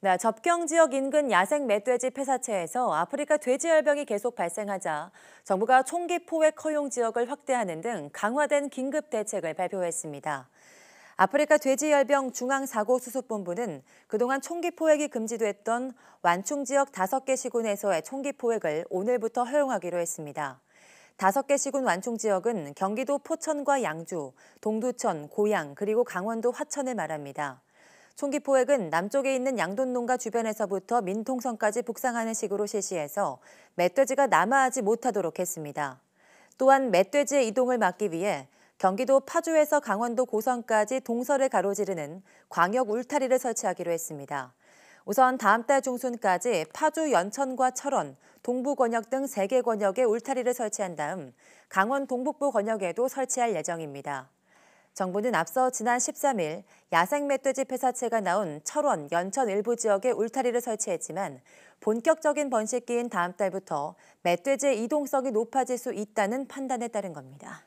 네, 접경 지역 인근 야생 멧돼지 폐사체에서 아프리카 돼지열병이 계속 발생하자 정부가 총기 포획 허용 지역을 확대하는 등 강화된 긴급 대책을 발표했습니다. 아프리카 돼지열병 중앙사고수습본부는 그동안 총기 포획이 금지됐던 완충 지역 5개 시군에서의 총기 포획을 오늘부터 허용하기로 했습니다. 5개 시군 완충 지역은 경기도 포천과 양주, 동두천, 고양, 그리고 강원도 화천을 말합니다. 총기 포획은 남쪽에 있는 양돈농가 주변에서부터 민통선까지 북상하는 식으로 실시해서 멧돼지가 남하하지 못하도록 했습니다. 또한 멧돼지의 이동을 막기 위해 경기도 파주에서 강원도 고성까지 동서를 가로지르는 광역 울타리를 설치하기로 했습니다. 우선 다음 달 중순까지 파주 연천과 철원, 동부 권역 등 3개 권역에 울타리를 설치한 다음 강원 동북부 권역에도 설치할 예정입니다. 정부는 앞서 지난 13일 야생 멧돼지 폐사체가 나온 철원, 연천 일부 지역에 울타리를 설치했지만 본격적인 번식기인 다음 달부터 멧돼지의 이동성이 높아질 수 있다는 판단에 따른 겁니다.